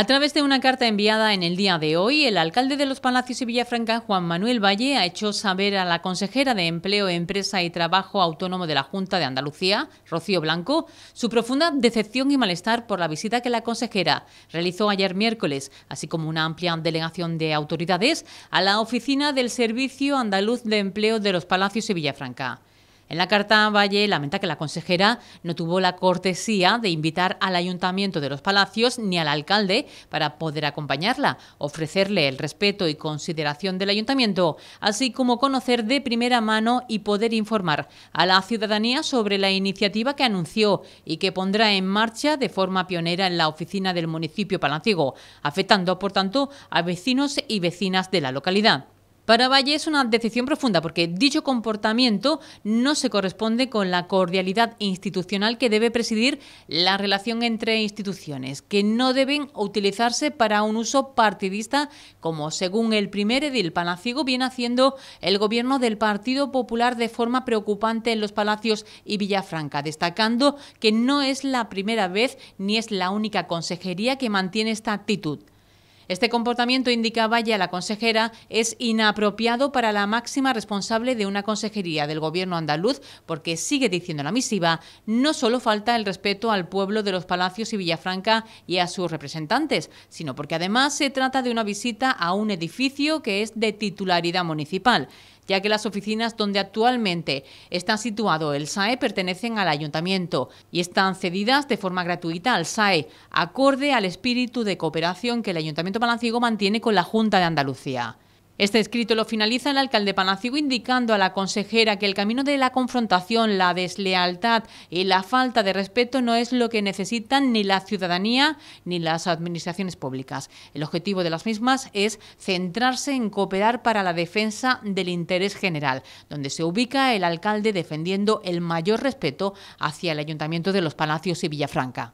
A través de una carta enviada en el día de hoy, el alcalde de los Palacios y Villafranca, Juan Manuel Valle, ha hecho saber a la consejera de Empleo, Empresa y Trabajo Autónomo de la Junta de Andalucía, Rocío Blanco, su profunda decepción y malestar por la visita que la consejera realizó ayer miércoles, así como una amplia delegación de autoridades a la oficina del Servicio Andaluz de Empleo de los Palacios y Villafranca. En la carta, Valle lamenta que la consejera no tuvo la cortesía de invitar al Ayuntamiento de los Palacios ni al alcalde para poder acompañarla, ofrecerle el respeto y consideración del Ayuntamiento, así como conocer de primera mano y poder informar a la ciudadanía sobre la iniciativa que anunció y que pondrá en marcha de forma pionera en la oficina del municipio palanciego, afectando, por tanto, a vecinos y vecinas de la localidad. Para Valle es una decisión profunda porque dicho comportamiento no se corresponde con la cordialidad institucional que debe presidir la relación entre instituciones, que no deben utilizarse para un uso partidista como según el primer edil panaciego viene haciendo el gobierno del Partido Popular de forma preocupante en los palacios y Villafranca, destacando que no es la primera vez ni es la única consejería que mantiene esta actitud. Este comportamiento, indicaba ya la consejera, es inapropiado para la máxima responsable de una consejería del gobierno andaluz, porque sigue diciendo la misiva, no solo falta el respeto al pueblo de los Palacios y Villafranca y a sus representantes, sino porque además se trata de una visita a un edificio que es de titularidad municipal ya que las oficinas donde actualmente está situado el SAE pertenecen al ayuntamiento y están cedidas de forma gratuita al SAE, acorde al espíritu de cooperación que el Ayuntamiento Palanciego mantiene con la Junta de Andalucía. Este escrito lo finaliza el alcalde Panacigo indicando a la consejera que el camino de la confrontación, la deslealtad y la falta de respeto no es lo que necesitan ni la ciudadanía ni las administraciones públicas. El objetivo de las mismas es centrarse en cooperar para la defensa del interés general, donde se ubica el alcalde defendiendo el mayor respeto hacia el Ayuntamiento de los Palacios y Villafranca.